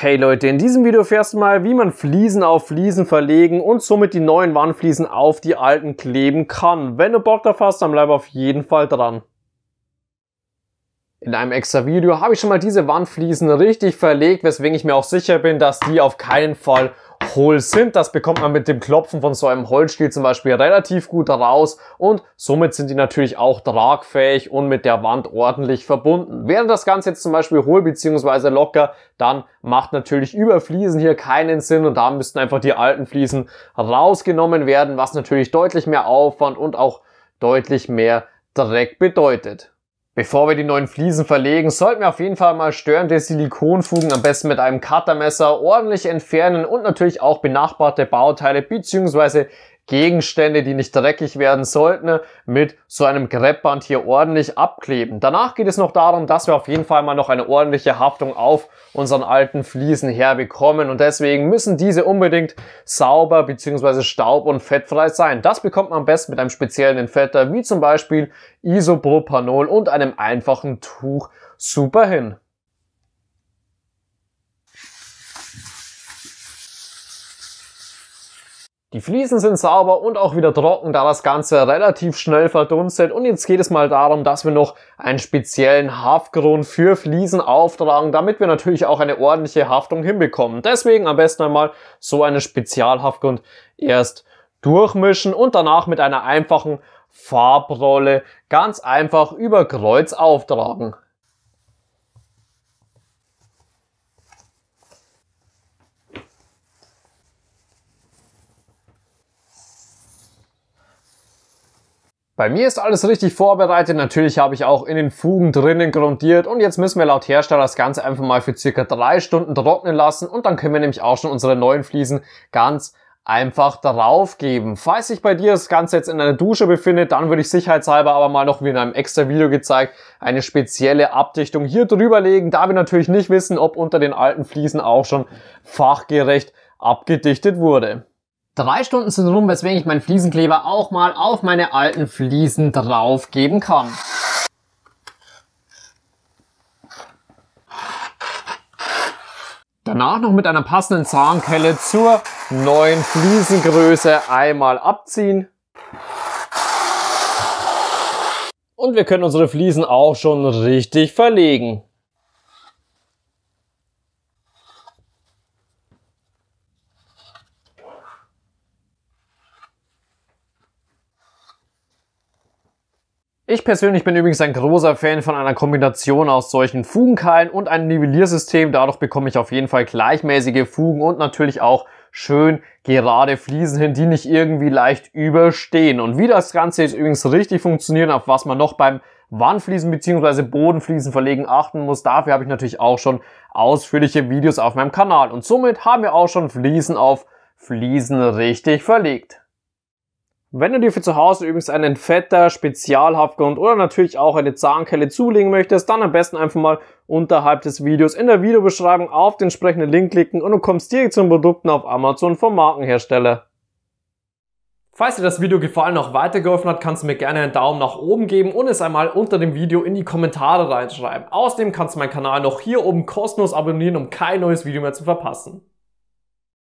Hey Leute, in diesem Video erfährst du mal, wie man Fliesen auf Fliesen verlegen und somit die neuen Wandfliesen auf die alten kleben kann. Wenn du Bock drauf hast, dann bleib auf jeden Fall dran. In einem extra Video habe ich schon mal diese Wandfliesen richtig verlegt, weswegen ich mir auch sicher bin, dass die auf keinen Fall hohl sind. Das bekommt man mit dem Klopfen von so einem Holzstiel zum Beispiel relativ gut raus und somit sind die natürlich auch tragfähig und mit der Wand ordentlich verbunden. Wäre das Ganze jetzt zum Beispiel hohl bzw. locker, dann macht natürlich über Fliesen hier keinen Sinn und da müssten einfach die alten Fliesen rausgenommen werden, was natürlich deutlich mehr Aufwand und auch deutlich mehr Dreck bedeutet. Bevor wir die neuen Fliesen verlegen, sollten wir auf jeden Fall mal störende Silikonfugen am besten mit einem Cuttermesser ordentlich entfernen und natürlich auch benachbarte Bauteile bzw. Gegenstände, die nicht dreckig werden sollten, ne, mit so einem Kreppband hier ordentlich abkleben. Danach geht es noch darum, dass wir auf jeden Fall mal noch eine ordentliche Haftung auf unseren alten Fliesen herbekommen und deswegen müssen diese unbedingt sauber bzw. staub- und fettfrei sein. Das bekommt man am besten mit einem speziellen Entfetter wie zum Beispiel Isopropanol und einem einfachen Tuch super hin. Die Fliesen sind sauber und auch wieder trocken, da das Ganze relativ schnell verdunstet. Und jetzt geht es mal darum, dass wir noch einen speziellen Haftgrund für Fliesen auftragen, damit wir natürlich auch eine ordentliche Haftung hinbekommen. Deswegen am besten einmal so einen Spezialhaftgrund erst durchmischen und danach mit einer einfachen Farbrolle ganz einfach über Kreuz auftragen. Bei mir ist alles richtig vorbereitet. Natürlich habe ich auch in den Fugen drinnen grundiert. Und jetzt müssen wir laut Hersteller das Ganze einfach mal für circa drei Stunden trocknen lassen. Und dann können wir nämlich auch schon unsere neuen Fliesen ganz einfach drauf geben. Falls sich bei dir das Ganze jetzt in einer Dusche befindet, dann würde ich sicherheitshalber aber mal noch, wie in einem extra Video gezeigt, eine spezielle Abdichtung hier drüber legen, da wir natürlich nicht wissen, ob unter den alten Fliesen auch schon fachgerecht abgedichtet wurde. Drei Stunden sind rum, weswegen ich meinen Fliesenkleber auch mal auf meine alten Fliesen draufgeben kann. Danach noch mit einer passenden Zahnkelle zur neuen Fliesengröße einmal abziehen. Und wir können unsere Fliesen auch schon richtig verlegen. Ich persönlich bin übrigens ein großer Fan von einer Kombination aus solchen Fugenkeilen und einem Nivelliersystem. Dadurch bekomme ich auf jeden Fall gleichmäßige Fugen und natürlich auch schön gerade Fliesen hin, die nicht irgendwie leicht überstehen. Und wie das Ganze jetzt übrigens richtig funktioniert, auf was man noch beim Wandfliesen bzw. Bodenfliesen verlegen achten muss, dafür habe ich natürlich auch schon ausführliche Videos auf meinem Kanal. Und somit haben wir auch schon Fliesen auf Fliesen richtig verlegt. Wenn du dir für zu Hause übrigens einen Fetter, Spezialhaftgrund oder natürlich auch eine Zahnkelle zulegen möchtest, dann am besten einfach mal unterhalb des Videos in der Videobeschreibung auf den entsprechenden Link klicken und du kommst direkt zu den Produkten auf Amazon vom Markenhersteller. Falls dir das Video gefallen und auch weitergeholfen hat, kannst du mir gerne einen Daumen nach oben geben und es einmal unter dem Video in die Kommentare reinschreiben. Außerdem kannst du meinen Kanal noch hier oben kostenlos abonnieren, um kein neues Video mehr zu verpassen.